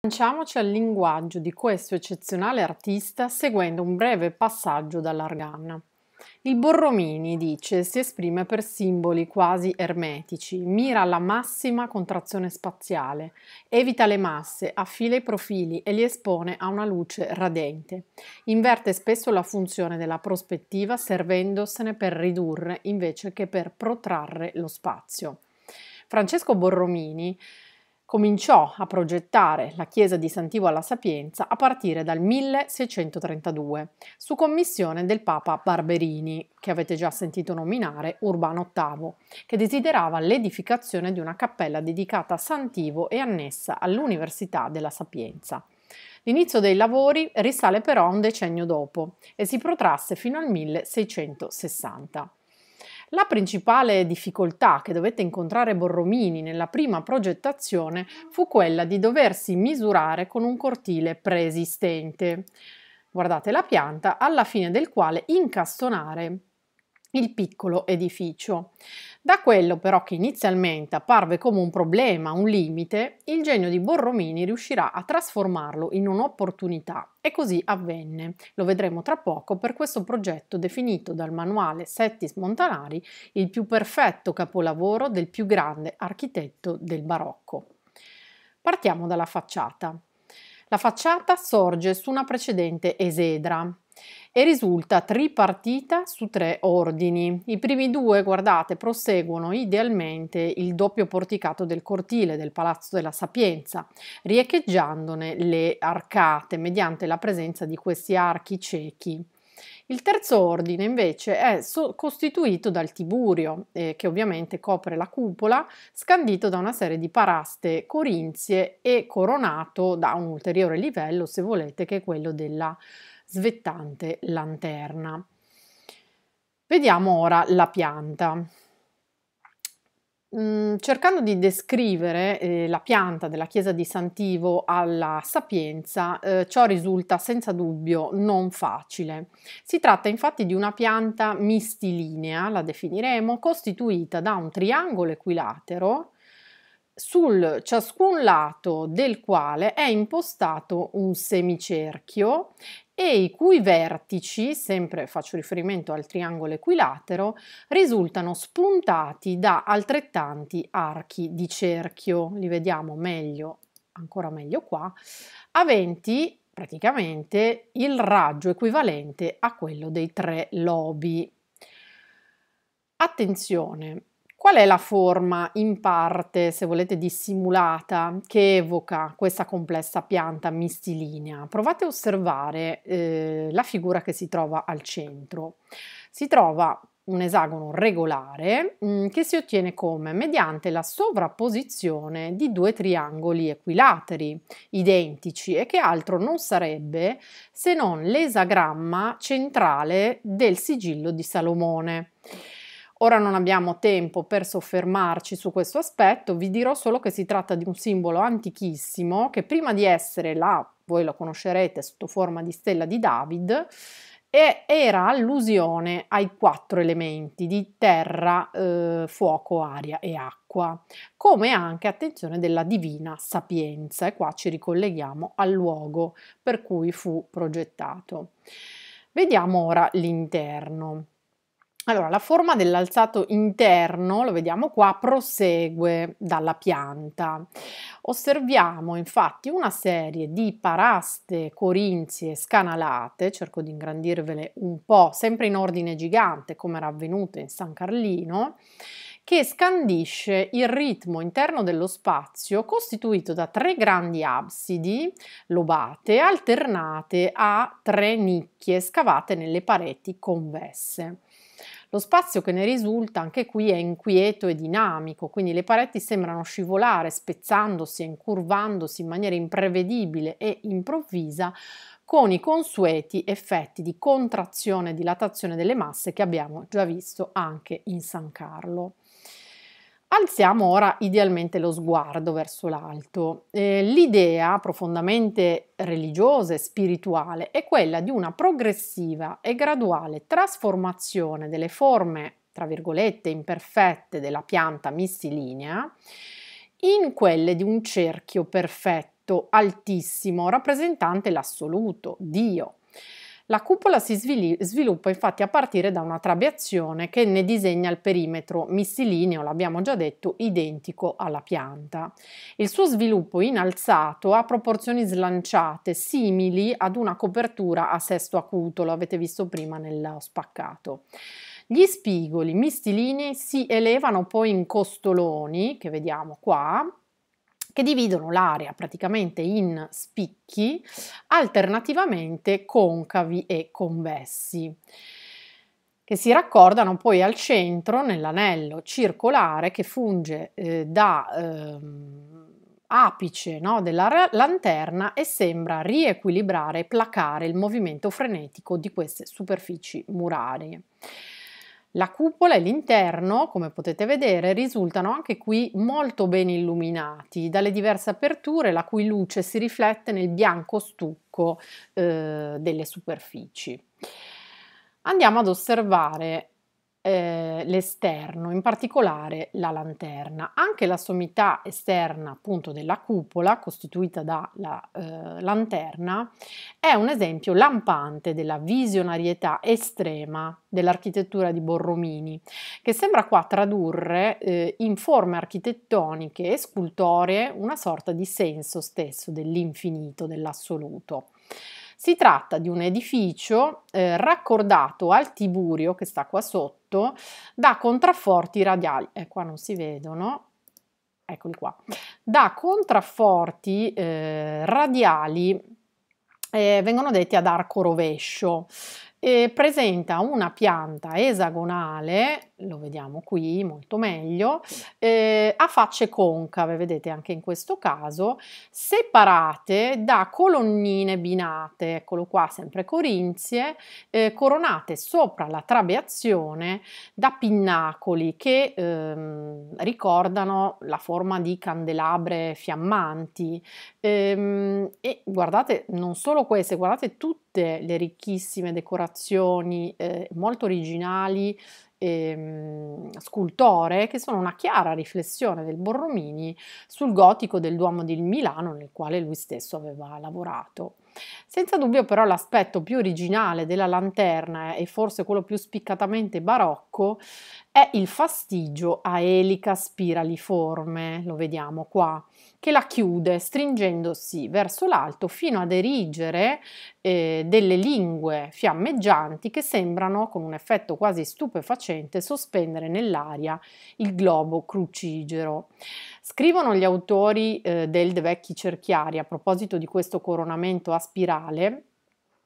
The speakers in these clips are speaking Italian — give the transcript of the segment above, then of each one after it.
Lanciamoci al linguaggio di questo eccezionale artista seguendo un breve passaggio dall'Arganna. Il Borromini, dice, si esprime per simboli quasi ermetici, mira alla massima contrazione spaziale, evita le masse, affila i profili e li espone a una luce radente. Inverte spesso la funzione della prospettiva servendosene per ridurre invece che per protrarre lo spazio. Francesco Borromini cominciò a progettare la chiesa di Santivo alla Sapienza a partire dal 1632, su commissione del Papa Barberini, che avete già sentito nominare Urbano VIII, che desiderava l'edificazione di una cappella dedicata a Santivo e annessa all'Università della Sapienza. L'inizio dei lavori risale però a un decennio dopo e si protrasse fino al 1660. La principale difficoltà che dovette incontrare Borromini nella prima progettazione fu quella di doversi misurare con un cortile preesistente. Guardate la pianta alla fine del quale incastonare il piccolo edificio. Da quello però che inizialmente apparve come un problema, un limite, il genio di Borromini riuscirà a trasformarlo in un'opportunità e così avvenne. Lo vedremo tra poco per questo progetto definito dal manuale Settis Montanari il più perfetto capolavoro del più grande architetto del barocco. Partiamo dalla facciata. La facciata sorge su una precedente esedra, e risulta tripartita su tre ordini. I primi due, guardate, proseguono idealmente il doppio porticato del cortile del Palazzo della Sapienza, riecheggiandone le arcate mediante la presenza di questi archi ciechi. Il terzo ordine invece è so- costituito dal Tiburio, eh, che ovviamente copre la cupola, scandito da una serie di paraste corinzie e coronato da un ulteriore livello, se volete, che è quello della svettante lanterna. Vediamo ora la pianta. Mm, cercando di descrivere eh, la pianta della chiesa di Santivo alla Sapienza, eh, ciò risulta senza dubbio non facile. Si tratta infatti di una pianta mistilinea, la definiremo, costituita da un triangolo equilatero sul ciascun lato del quale è impostato un semicerchio e i cui vertici, sempre faccio riferimento al triangolo equilatero, risultano spuntati da altrettanti archi di cerchio, li vediamo meglio, ancora meglio qua, aventi praticamente il raggio equivalente a quello dei tre lobi. Attenzione, Qual è la forma in parte, se volete, dissimulata che evoca questa complessa pianta mistilinea? Provate a osservare eh, la figura che si trova al centro. Si trova un esagono regolare mh, mm, che si ottiene come? Mediante la sovrapposizione di due triangoli equilateri identici e che altro non sarebbe se non l'esagramma centrale del sigillo di Salomone. Ora non abbiamo tempo per soffermarci su questo aspetto, vi dirò solo che si tratta di un simbolo antichissimo che prima di essere la, voi lo conoscerete sotto forma di stella di David, e era allusione ai quattro elementi di terra, eh, fuoco, aria e acqua, come anche attenzione della divina sapienza e qua ci ricolleghiamo al luogo per cui fu progettato. Vediamo ora l'interno. Allora, la forma dell'alzato interno, lo vediamo qua, prosegue dalla pianta. Osserviamo infatti una serie di paraste corinzie scanalate, cerco di ingrandirvele un po', sempre in ordine gigante come era avvenuto in San Carlino, che scandisce il ritmo interno dello spazio costituito da tre grandi absidi lobate alternate a tre nicchie scavate nelle pareti convesse. Lo spazio che ne risulta anche qui è inquieto e dinamico, quindi le pareti sembrano scivolare, spezzandosi e incurvandosi in maniera imprevedibile e improvvisa con i consueti effetti di contrazione e dilatazione delle masse che abbiamo già visto anche in San Carlo. Alziamo ora idealmente lo sguardo verso l'alto. Eh, l'idea profondamente religiosa e spirituale è quella di una progressiva e graduale trasformazione delle forme, tra virgolette, imperfette della pianta missilinea in quelle di un cerchio perfetto, altissimo, rappresentante l'assoluto, Dio. La cupola si sviluppa infatti a partire da una trabeazione che ne disegna il perimetro missilineo, l'abbiamo già detto, identico alla pianta. Il suo sviluppo in ha proporzioni slanciate, simili ad una copertura a sesto acuto, lo avete visto prima nello spaccato. Gli spigoli mistilinei si elevano poi in costoloni, che vediamo qua, che dividono l'area praticamente in spicchi, alternativamente concavi e convessi che si raccordano poi al centro nell'anello circolare che funge eh, da eh, apice no, della lanterna e sembra riequilibrare e placare il movimento frenetico di queste superfici murarie. La cupola e l'interno, come potete vedere, risultano anche qui molto ben illuminati dalle diverse aperture la cui luce si riflette nel bianco stucco eh, delle superfici. Andiamo ad osservare eh, l'esterno, in particolare la lanterna. Anche la sommità esterna appunto della cupola, costituita dalla eh, lanterna, è un esempio lampante della visionarietà estrema dell'architettura di Borromini, che sembra qua tradurre eh, in forme architettoniche e scultoree una sorta di senso stesso dell'infinito, dell'assoluto. Si tratta di un edificio eh, raccordato al Tiburio, che sta qua sotto, da contrafforti radiali. E eh, qua non si vedono, eccoli qua, da contrafforti eh, radiali eh, vengono detti ad arco rovescio. E presenta una pianta esagonale lo vediamo qui molto meglio, eh, a facce concave, vedete anche in questo caso, separate da colonnine binate, eccolo qua, sempre corinzie, eh, coronate sopra la trabeazione da pinnacoli che ehm, ricordano la forma di candelabre fiammanti. Ehm, e guardate, non solo queste, guardate tutte le ricchissime decorazioni eh, molto originali ehm, scultore che sono una chiara riflessione del Borromini sul gotico del Duomo di Milano nel quale lui stesso aveva lavorato. Senza dubbio però l'aspetto più originale della lanterna e forse quello più spiccatamente barocco è il fastigio a elica spiraliforme, lo vediamo qua, che la chiude stringendosi verso l'alto fino ad erigere eh, delle lingue fiammeggianti che sembrano, con un effetto quasi stupefacente, sospendere nell'aria il globo crucigero. Scrivono gli autori eh, del De Vecchi Cerchiari a proposito di questo coronamento a spirale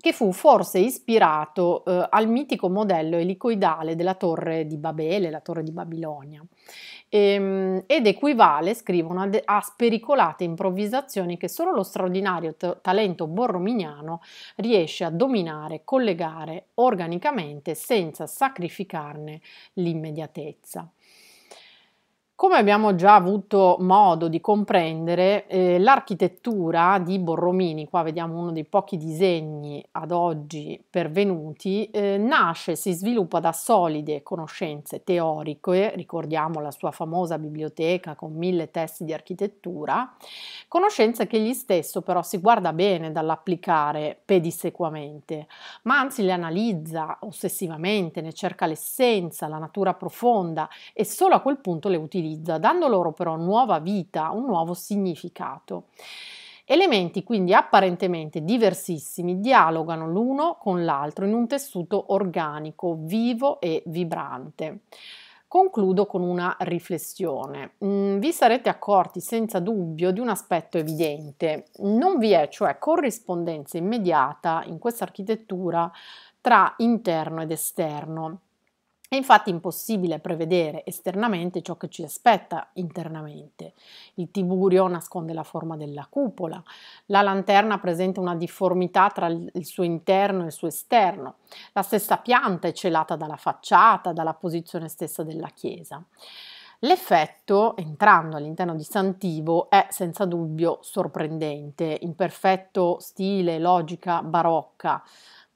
che fu forse ispirato eh, al mitico modello elicoidale della torre di Babele, la torre di Babilonia, ehm, ed equivale, scrivono, a, spericolate improvvisazioni che solo lo straordinario talento borrominiano riesce a dominare, collegare organicamente senza sacrificarne l'immediatezza. Come abbiamo già avuto modo di comprendere, eh, l'architettura di Borromini, qua vediamo uno dei pochi disegni ad oggi pervenuti, eh, nasce, si sviluppa da solide conoscenze teoriche, ricordiamo la sua famosa biblioteca con mille testi di architettura, conoscenze che egli stesso però si guarda bene dall'applicare pedissequamente, ma anzi le analizza ossessivamente, ne cerca l'essenza, la natura profonda e solo a quel punto le utilizza utilizza, dando loro però nuova vita, un nuovo significato. Elementi quindi apparentemente diversissimi dialogano l'uno con l'altro in un tessuto organico, vivo e vibrante. Concludo con una riflessione. Mm, vi sarete accorti senza dubbio di un aspetto evidente. Non vi è cioè corrispondenza immediata in questa architettura tra interno ed esterno. È infatti impossibile prevedere esternamente ciò che ci aspetta internamente. Il tiburio nasconde la forma della cupola, la lanterna presenta una difformità tra il suo interno e il suo esterno, la stessa pianta è celata dalla facciata, dalla posizione stessa della chiesa. L'effetto, entrando all'interno di Santivo, è senza dubbio sorprendente, in perfetto stile, logica barocca,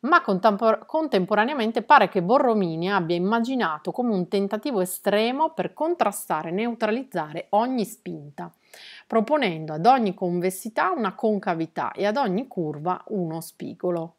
ma contemporaneamente pare che Borromini abbia immaginato come un tentativo estremo per contrastare e neutralizzare ogni spinta, proponendo ad ogni convessità una concavità e ad ogni curva uno spigolo.